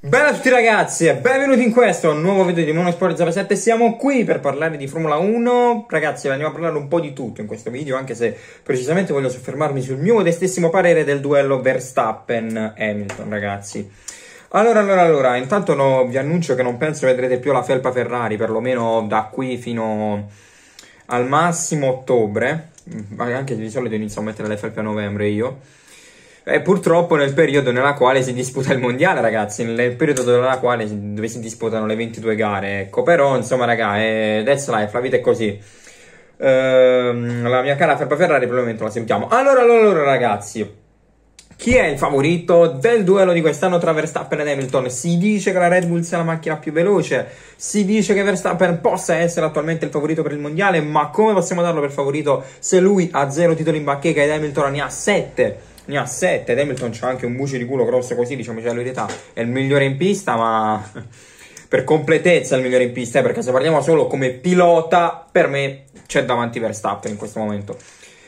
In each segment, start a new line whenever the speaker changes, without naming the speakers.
Bella a tutti ragazzi e benvenuti in questo nuovo video di Monosport 07 Siamo qui per parlare di Formula 1 Ragazzi andiamo a parlare un po' di tutto in questo video Anche se precisamente voglio soffermarmi sul mio modestissimo parere del duello Verstappen-Hamilton ragazzi allora, allora, allora, intanto no, vi annuncio che non penso vedrete più la felpa Ferrari, perlomeno da qui fino al massimo ottobre, anche di solito inizio a mettere le felpe a novembre io, e purtroppo nel periodo nella quale si disputa il mondiale, ragazzi, nel periodo nella quale si, dove si disputano le 22 gare, ecco, però insomma, raga, è, that's life, la vita è così. Ehm, la mia cara Ferpa Ferrari probabilmente la sentiamo. Allora, allora, allora ragazzi. Chi è il favorito del duello di quest'anno tra Verstappen ed Hamilton? Si dice che la Red Bull sia la macchina più veloce, si dice che Verstappen possa essere attualmente il favorito per il mondiale, ma come possiamo darlo per favorito se lui ha zero titoli in bacheca ed Hamilton ne ha sette? ne ha 7. Ed Hamilton c'ha anche un bucio di culo grosso così, diciamo, c'è lui di età. È il migliore in pista, ma per completezza è il migliore in pista. Eh, perché se parliamo solo come pilota, per me c'è davanti Verstappen in questo momento.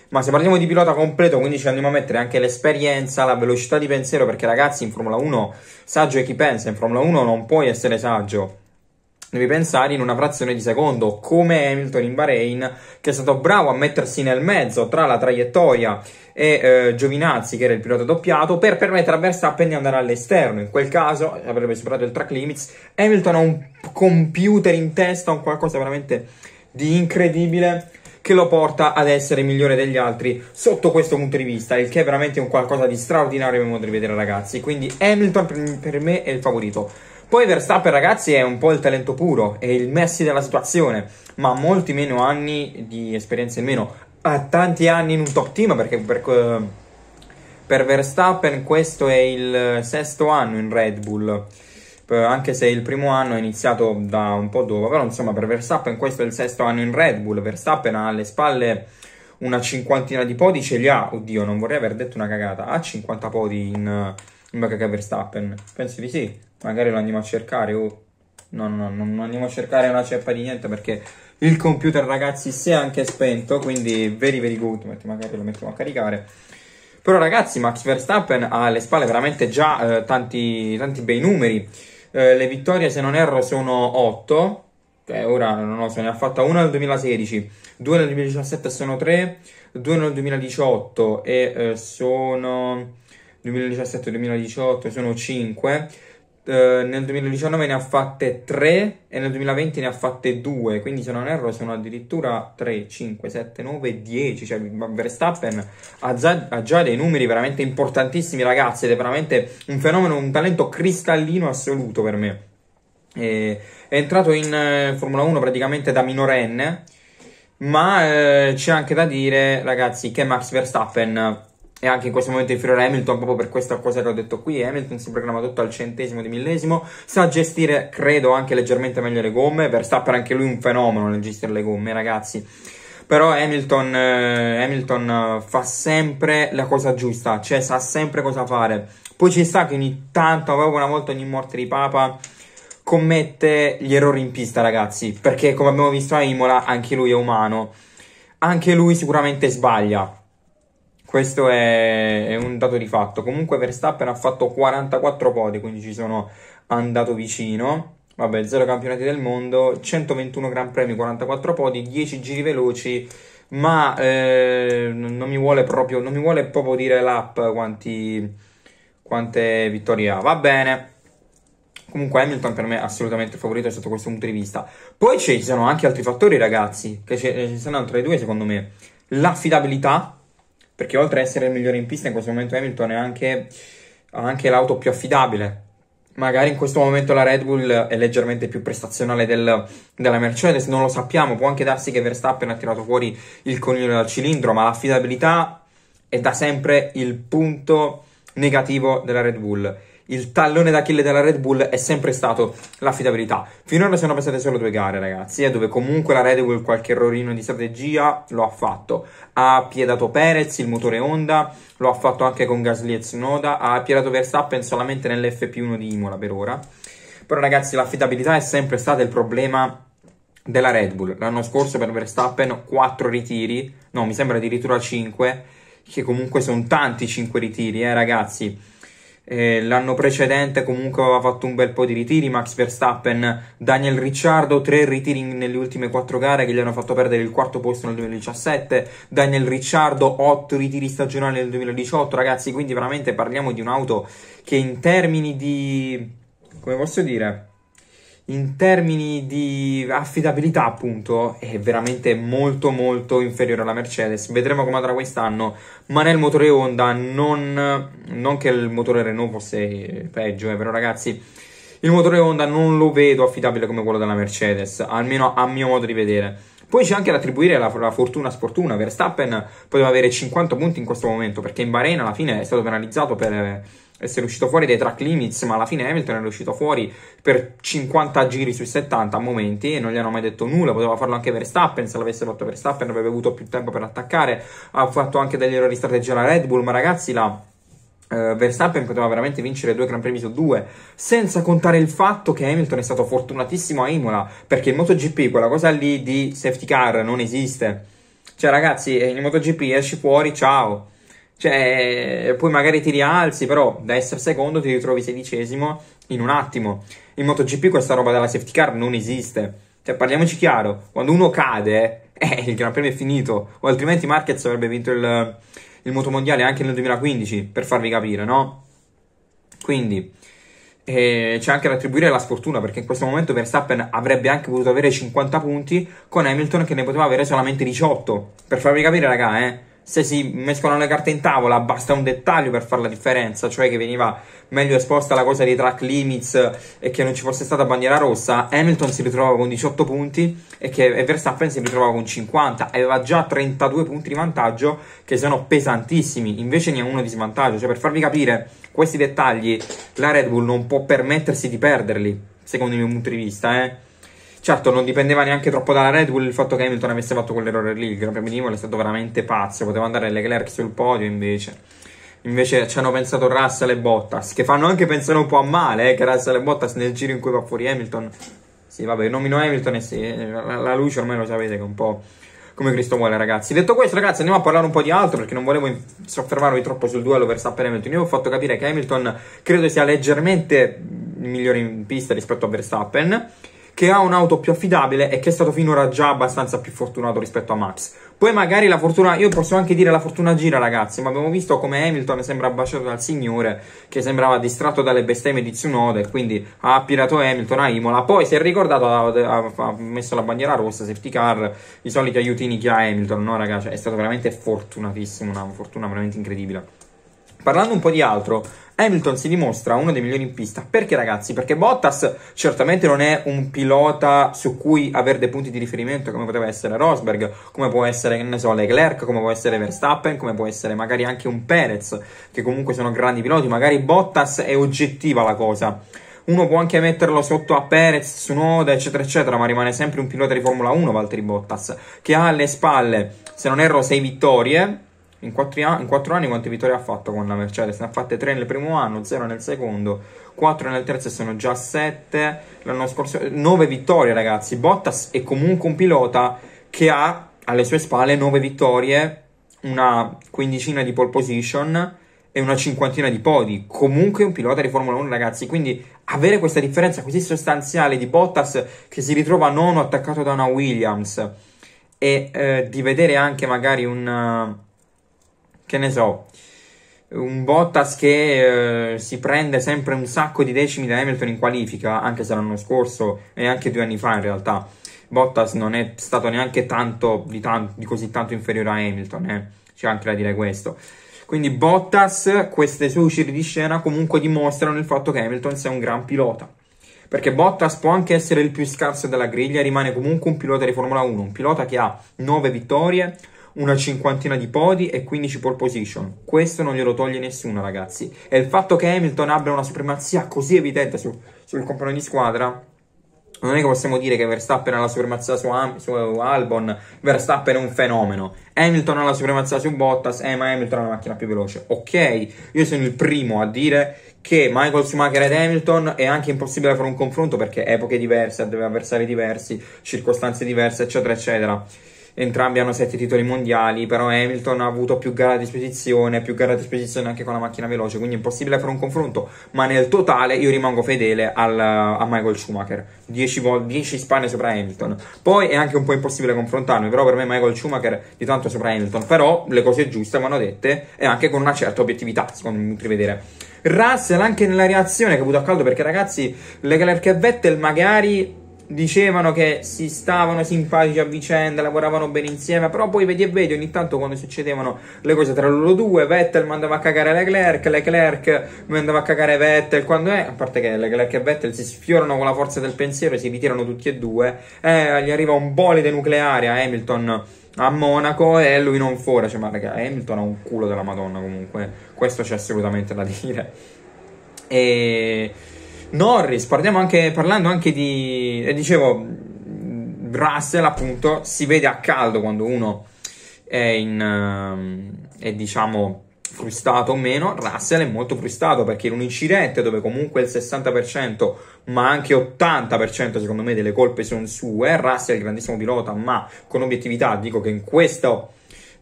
Ma se parliamo di pilota completo, quindi ci andiamo a mettere anche l'esperienza, la velocità di pensiero, perché ragazzi in Formula 1 saggio è chi pensa, in Formula 1 non puoi essere saggio devi pensare in una frazione di secondo, come Hamilton in Bahrain, che è stato bravo a mettersi nel mezzo tra la traiettoria e eh, Giovinazzi, che era il pilota doppiato, per permettere a Verstappen di andare all'esterno. In quel caso avrebbe superato il track limits. Hamilton ha un computer in testa, un qualcosa veramente di incredibile che lo porta ad essere migliore degli altri sotto questo punto di vista, il che è veramente un qualcosa di straordinario a mio modo di vedere, ragazzi. Quindi Hamilton per me è il favorito. Poi Verstappen, ragazzi, è un po' il talento puro, è il Messi della situazione, ma ha molti meno anni di esperienza in meno ha tanti anni in un top team perché per, per Verstappen questo è il sesto anno in Red Bull anche se il primo anno è iniziato da un po' dopo, però insomma per Verstappen questo è il sesto anno in Red Bull, Verstappen ha alle spalle una cinquantina di podi, ce li ha, oddio non vorrei aver detto una cagata, ha 50 podi in, in BHK Verstappen, penso di sì, magari lo andiamo a cercare, oh. no, no, no, non andiamo a cercare una ceppa di niente perché il computer ragazzi si è anche spento, quindi very very good, magari lo mettiamo a caricare. Però ragazzi Max Verstappen ha alle spalle veramente già eh, tanti, tanti, bei numeri, eh, le vittorie se non erro sono 8, eh, ora non lo so, ne ha fatta una nel 2016, due nel 2017 sono 3, due nel 2018 e eh, sono... 2017-2018 sono 5 eh, nel 2019 ne ha fatte 3 e nel 2020 ne ha fatte 2, quindi se non erro sono addirittura 3, 5, 7, 9, 10, cioè Verstappen ha già, ha già dei numeri veramente importantissimi ragazzi ed è veramente un fenomeno, un talento cristallino assoluto per me. E, è entrato in eh, Formula 1 praticamente da minorenne, ma eh, c'è anche da dire ragazzi che Max Verstappen e anche in questo momento inferiore a Hamilton proprio per questa cosa che ho detto qui. Hamilton si programma tutto al centesimo di millesimo, sa gestire, credo, anche leggermente meglio le gomme. Verstappen anche lui un fenomeno nel gestire le gomme, ragazzi. Però Hamilton, eh, Hamilton eh, fa sempre la cosa giusta, cioè sa sempre cosa fare. Poi ci sta che ogni tanto, proprio una volta ogni morte di papa, commette gli errori in pista, ragazzi. Perché come abbiamo visto a Imola, anche lui è umano. Anche lui sicuramente sbaglia questo è, è un dato di fatto. Comunque Verstappen ha fatto 44 podi, quindi ci sono andato vicino. Vabbè, 0 campionati del mondo, 121 Gran Premi, 44 podi, 10 giri veloci ma eh, non, mi vuole proprio, non mi vuole proprio dire l'app quanti, quante vittorie ha. Va bene. Comunque Hamilton per me è assolutamente favorito sotto questo punto di vista. Poi ci sono anche altri fattori, ragazzi, che ce ne sono altri due secondo me. L'affidabilità, perché oltre a essere il migliore in pista in questo momento Hamilton anche, ha anche l'auto più affidabile. Magari in questo momento la Red Bull è leggermente più prestazionale del, della Mercedes, non lo sappiamo, può anche darsi che Verstappen ha tirato fuori il coniglio dal cilindro, ma l'affidabilità è da sempre il punto negativo della Red Bull il tallone d'Achille della Red Bull è sempre stato l'affidabilità. Finora sono passate solo due gare, ragazzi, eh, dove comunque la Red Bull qualche errorino di strategia lo ha fatto. Ha piedato Perez, il motore Honda, lo ha fatto anche con Gasly e Tsunoda, ha piedato Verstappen solamente nell'FP1 di Imola per ora. Però ragazzi, l'affidabilità è sempre stato il problema della Red Bull. L'anno scorso per Verstappen 4 ritiri, no, mi sembra addirittura 5, che comunque sono tanti 5 ritiri, eh, ragazzi eh, l'anno precedente comunque aveva fatto un bel po' di ritiri, Max Verstappen, Daniel Ricciardo, tre ritiri nelle ultime quattro gare che gli hanno fatto perdere il quarto posto nel 2017, Daniel Ricciardo, otto ritiri stagionali nel 2018, ragazzi, quindi veramente parliamo di un'auto che in termini di... come posso dire? in termini di affidabilità, appunto, è veramente molto molto inferiore alla Mercedes. Vedremo come andrà quest'anno, ma nel motore Honda non, non che il motore Renault fosse peggio, eh, però ragazzi, il motore Honda non lo vedo affidabile come quello della Mercedes, almeno a mio modo di vedere. Poi c'è anche da attribuire la, la fortuna sfortuna. Verstappen poteva avere 50 punti in questo momento perché in Bahrain alla fine è stato penalizzato per essere uscito fuori dai track limits, ma alla fine Hamilton è uscito fuori per 50 giri sui 70 a momenti e non gli hanno mai detto nulla, poteva farlo anche Verstappen, se l'avesse fatto Verstappen avrebbe avuto più tempo per attaccare, ha fatto anche degli errori di strategia alla Red Bull, ma ragazzi la... Uh, Verstappen poteva veramente vincere due Gran Premi su due, senza contare il fatto che Hamilton è stato fortunatissimo a Imola, perché in MotoGP quella cosa lì di safety car non esiste. Cioè ragazzi, eh, in MotoGP esci fuori, ciao. Cioè, poi magari ti rialzi, però da essere secondo ti ritrovi sedicesimo in un attimo. In MotoGP questa roba della safety car non esiste. Cioè, parliamoci chiaro, quando uno cade, eh, eh il Gran Premio è finito. O altrimenti Marquez avrebbe vinto il, il Motomondiale anche nel 2015, per farvi capire, no? Quindi... E eh, c'è anche da attribuire la sfortuna perché in questo momento Verstappen avrebbe anche potuto avere 50 punti con Hamilton che ne poteva avere solamente 18 per farvi capire raga eh se si mescolano le carte in tavola basta un dettaglio per fare la differenza, cioè che veniva meglio esposta la cosa dei track limits e che non ci fosse stata bandiera rossa, Hamilton si ritrovava con 18 punti e che e Verstappen si ritrovava con 50, aveva già 32 punti di vantaggio che sono pesantissimi, invece ne ha uno di svantaggio, cioè per farvi capire questi dettagli la Red Bull non può permettersi di perderli, secondo il mio punto di vista, eh Certo, non dipendeva neanche troppo dalla Red Bull il fatto che Hamilton avesse fatto quell'errore lì. Il Gran Premio di Imola è stato veramente pazzo. Poteva andare Leclerc sul podio invece. Invece ci hanno pensato Russell e Bottas, che fanno anche pensare un po' a male, eh, che Russell e Bottas nel giro in cui va fuori Hamilton. Sì, vabbè, nomino Hamilton e sì, la, la luce ormai lo sapete che è un po' come Cristo vuole, ragazzi. Detto questo, ragazzi, andiamo a parlare un po' di altro perché non volevo soffermarvi troppo sul duello Verstappen Hamilton. Io ho fatto capire che Hamilton credo sia leggermente migliore in pista rispetto a Verstappen che ha un'auto più affidabile e che è stato finora già abbastanza più fortunato rispetto a Max. Poi magari la fortuna, io posso anche dire la fortuna gira ragazzi, ma abbiamo visto come Hamilton sembra baciato dal signore che sembrava distratto dalle bestemmie di Tsunoda e quindi ha appirato Hamilton a Imola. Poi si è ricordato, ha, ha messo la bandiera rossa, safety car, i soliti aiutini che ha Hamilton, no ragazzi, cioè, è stato veramente fortunatissimo, una fortuna veramente incredibile. Parlando un po' di altro, Hamilton si dimostra uno dei migliori in pista. Perché, ragazzi? Perché Bottas certamente non è un pilota su cui avere dei punti di riferimento come poteva essere Rosberg, come può essere, ne so, Leclerc, come può essere Verstappen, come può essere magari anche un Perez, che comunque sono grandi piloti. Magari Bottas è oggettiva la cosa. Uno può anche metterlo sotto a Perez, Sunoda, eccetera, eccetera, ma rimane sempre un pilota di Formula 1, Valtteri Bottas, che ha alle spalle, se non erro, 6 vittorie in quattro, in 4 anni quante vittorie ha fatto con la Mercedes? Ne ha fatte tre nel primo anno, zero nel secondo, quattro nel terzo e sono già sette. L'anno scorso nove vittorie ragazzi. Bottas è comunque un pilota che ha alle sue spalle nove vittorie, una quindicina di pole position e una cinquantina di podi. Comunque un pilota di Formula 1 ragazzi. Quindi avere questa differenza così sostanziale di Bottas che si ritrova nono attaccato da una Williams e eh, di vedere anche magari un che ne so, un Bottas che eh, si prende sempre un sacco di decimi da Hamilton in qualifica, anche se l'anno scorso e anche due anni fa in realtà. Bottas non è stato neanche tanto di, tanto, di così tanto inferiore a Hamilton, eh. c'è anche da dire questo. Quindi Bottas, queste sue uscite di scena comunque dimostrano il fatto che Hamilton sia un gran pilota. Perché Bottas può anche essere il più scarso della griglia, rimane comunque un pilota di Formula 1, un pilota che ha 9 vittorie, una cinquantina di podi e 15 pole position. Questo non glielo toglie nessuno, ragazzi. E il fatto che Hamilton abbia una supremazia così evidente su, sul compagno di squadra non è che possiamo dire che Verstappen ha la supremazia su, su, Albon, Verstappen è un fenomeno. Hamilton ha la supremazia su Bottas, eh ma Hamilton è la macchina più veloce. Ok, io sono il primo a dire che Michael Schumacher ed Hamilton è anche impossibile fare un confronto perché epoche diverse, avversari diversi, circostanze diverse, eccetera, eccetera entrambi hanno sette titoli mondiali, però Hamilton ha avuto più gara a disposizione, più gara a disposizione anche con la macchina veloce, quindi è impossibile fare un confronto, ma nel totale io rimango fedele al, a Michael Schumacher, 10, vol- spanne sopra Hamilton. Poi è anche un po' impossibile confrontarmi, però per me Michael Schumacher di tanto sopra Hamilton, però le cose giuste vanno dette e anche con una certa obiettività, secondo me, rivedere. Russell anche nella reazione che ha avuto a caldo perché ragazzi Leclerc e Vettel magari dicevano che si stavano simpatici a vicenda, lavoravano bene insieme, però poi vedi e vedi ogni tanto quando succedevano le cose tra loro due, Vettel mandava a cagare Leclerc, Leclerc mandava a cagare Vettel, quando è, a parte che Leclerc e Vettel si sfiorano con la forza del pensiero e si ritirano tutti e due, eh, gli arriva un bolide nucleare a Hamilton a Monaco e lui non fuori, cioè ma ragazzi, Hamilton ha un culo della Madonna comunque, questo c'è assolutamente da dire. E Norris, anche, parlando anche di... Eh, dicevo, Russell appunto si vede a caldo quando uno è in... Eh, è diciamo frustato o meno, Russell è molto frustrato perché in un incidente dove comunque il 60% ma anche 80% secondo me delle colpe sono sue, Russell è il grandissimo pilota ma con obiettività dico che in questo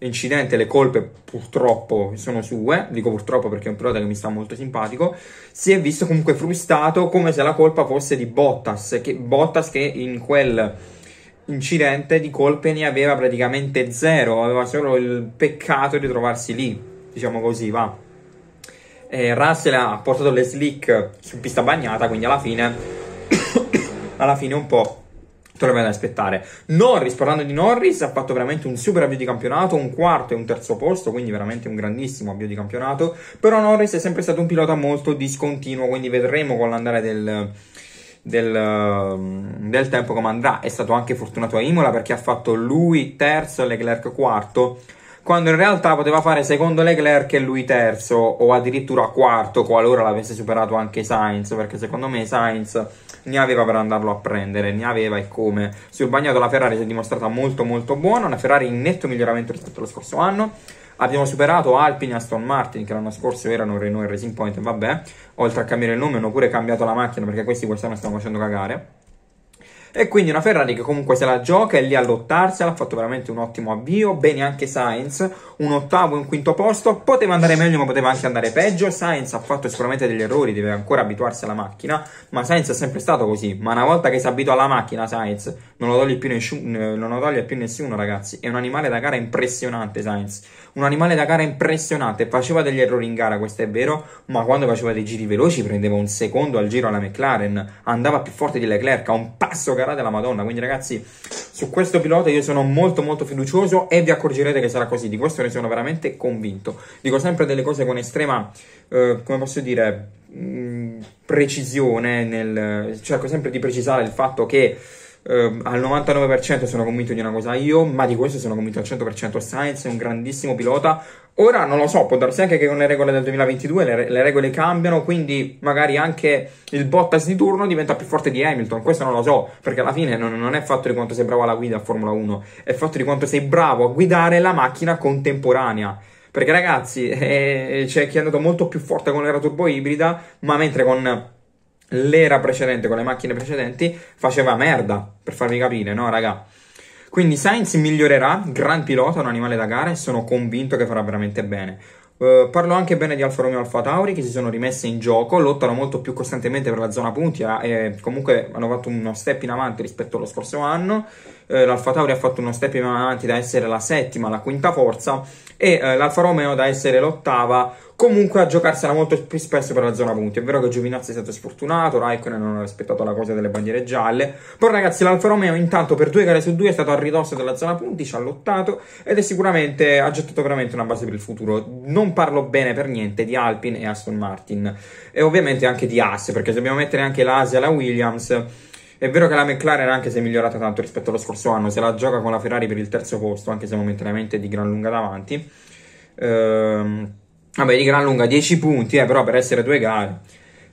incidente le colpe purtroppo sono sue, dico purtroppo perché è un pilota che mi sta molto simpatico, si è visto comunque frustato come se la colpa fosse di Bottas, che, Bottas che in quel incidente di colpe ne aveva praticamente zero, aveva solo il peccato di trovarsi lì, diciamo così, va. E Russell ha portato le slick su pista bagnata, quindi alla fine, alla fine un po' te lo vai ad aspettare. Norris, parlando di Norris, ha fatto veramente un super avvio di campionato, un quarto e un terzo posto, quindi veramente un grandissimo avvio di campionato. Però Norris è sempre stato un pilota molto discontinuo, quindi vedremo con l'andare del, del, um, del tempo come andrà. È stato anche fortunato a Imola perché ha fatto lui terzo Leclerc quarto quando in realtà poteva fare secondo Leclerc e lui terzo o addirittura quarto qualora l'avesse superato anche Sainz perché secondo me Sainz ne aveva per andarlo a prendere, ne aveva e come. Sul bagnato la Ferrari si è dimostrata molto molto buona, una Ferrari in netto miglioramento rispetto allo scorso anno. Abbiamo superato Alpine e Aston Martin che l'anno scorso erano Renault e Racing Point, vabbè, oltre a cambiare il nome hanno pure cambiato la macchina perché questi quest'anno stanno facendo cagare. E quindi una Ferrari che comunque se la gioca è lì a lottarsela, ha fatto veramente un ottimo avvio, bene anche Sainz, un ottavo e un quinto posto, poteva andare meglio ma poteva anche andare peggio, Sainz ha fatto sicuramente degli errori, deve ancora abituarsi alla macchina, ma Sainz è sempre stato così, ma una volta che si abitua alla macchina Sainz non lo toglie più, nessuno, più nessuno ragazzi, è un animale da gara impressionante Sainz, un animale da gara impressionante, faceva degli errori in gara questo è vero, ma quando faceva dei giri veloci prendeva un secondo al giro alla McLaren, andava più forte di Leclerc, a un passo gara della Madonna. Quindi, ragazzi, su questo pilota io sono molto molto fiducioso e vi accorgerete che sarà così. Di questo ne sono veramente convinto. Dico sempre delle cose con estrema, eh, come posso dire, mh, mm, precisione. Nel, cerco sempre di precisare il fatto che eh, al 99% sono convinto di una cosa io, ma di questo sono convinto al 100%. Sainz è un grandissimo pilota. Ora non lo so, può darsi anche che con le regole del 2022 le, le, regole cambiano, quindi magari anche il Bottas di turno diventa più forte di Hamilton. Questo non lo so, perché alla fine non, non è fatto di quanto sei bravo alla guida a Formula 1, è fatto di quanto sei bravo a guidare la macchina contemporanea. Perché ragazzi, eh, c'è chi è andato molto più forte con l'era turbo ibrida, ma mentre con l'era precedente, con le macchine precedenti, faceva merda, per farvi capire, no, raga? Quindi Sainz migliorerà, gran pilota, un animale da gara e sono convinto che farà veramente bene. Uh, parlo anche bene di Alfa Romeo e Alfa Tauri che si sono rimesse in gioco, lottano molto più costantemente per la zona punti ah, e comunque hanno fatto uno step in avanti rispetto allo scorso anno eh, l'Alfa Tauri ha fatto uno step in avanti da essere la settima, la quinta forza e eh, l'Alfa Romeo da essere l'ottava comunque a giocarsela molto più spesso per la zona punti. È vero che Giovinazzi è stato sfortunato, Raikkonen non ha rispettato la cosa delle bandiere gialle, però ragazzi l'Alfa Romeo intanto per due gare su due è stato a ridosso della zona punti, ci ha lottato ed è sicuramente, ha gettato veramente una base per il futuro. Non parlo bene per niente di Alpine e Aston Martin e ovviamente anche di Asse perché dobbiamo mettere anche l'Asia e la Williams è vero che la McLaren, anche se è migliorata tanto rispetto allo scorso anno, se la gioca con la Ferrari per il terzo posto, anche se momentaneamente è di gran lunga davanti. Ehm, vabbè, di gran lunga 10 punti, eh, però per essere due gare.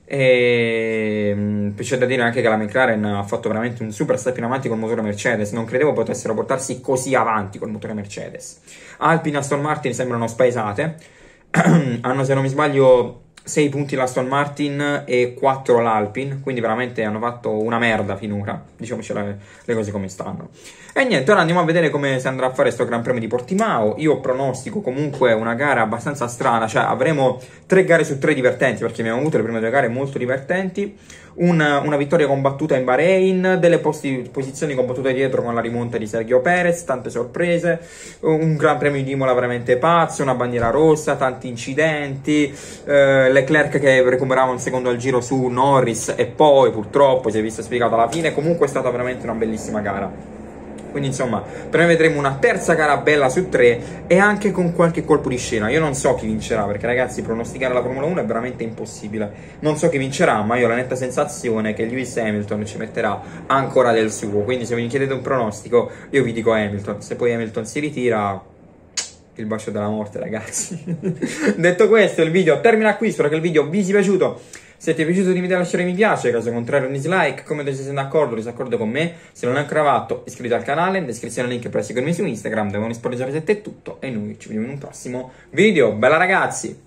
E ehm, c'è da dire anche che la McLaren ha fatto veramente un super step in avanti col motore Mercedes. Non credevo potessero portarsi così avanti col motore Mercedes. Alpine e Aston Martin sembrano spaesate. Hanno, se non mi sbaglio, 6 punti l'Aston Martin e 4 l'Alpin, quindi veramente hanno fatto una merda finora, diciamoci le, le cose come stanno. E niente, ora andiamo a vedere come si andrà a fare sto Gran Premio di Portimao. Io pronostico comunque una gara abbastanza strana, cioè avremo tre gare su tre divertenti, perché abbiamo avuto le prime due gare molto divertenti, una, una vittoria combattuta in Bahrain, delle posti, posizioni combattute dietro con la rimonta di Sergio Perez, tante sorprese, un Gran Premio di Imola veramente pazzo, una bandiera rossa, tanti incidenti, eh, Leclerc che recuperava un secondo al giro su Norris e poi purtroppo si è visto spiegato alla fine, comunque è stata veramente una bellissima gara. Quindi insomma, per noi vedremo una terza gara bella su tre e anche con qualche colpo di scena. Io non so chi vincerà perché ragazzi pronosticare la Formula 1 è veramente impossibile. Non so chi vincerà, ma io ho la netta sensazione che Lewis Hamilton ci metterà ancora del suo. Quindi se mi chiedete un pronostico, io vi dico Hamilton. Se poi Hamilton si ritira il bacio della morte ragazzi detto questo il video termina qui spero che il video vi sia piaciuto se ti è piaciuto ti a lasciare mi piace, caso contrario un dislike, commento se sei d'accordo o disaccordo con me. Se non è ancora fatto iscriviti al canale, in descrizione link per seguirmi su Instagram, dove non sporgere è tutto e noi ci vediamo in un prossimo video. Bella ragazzi!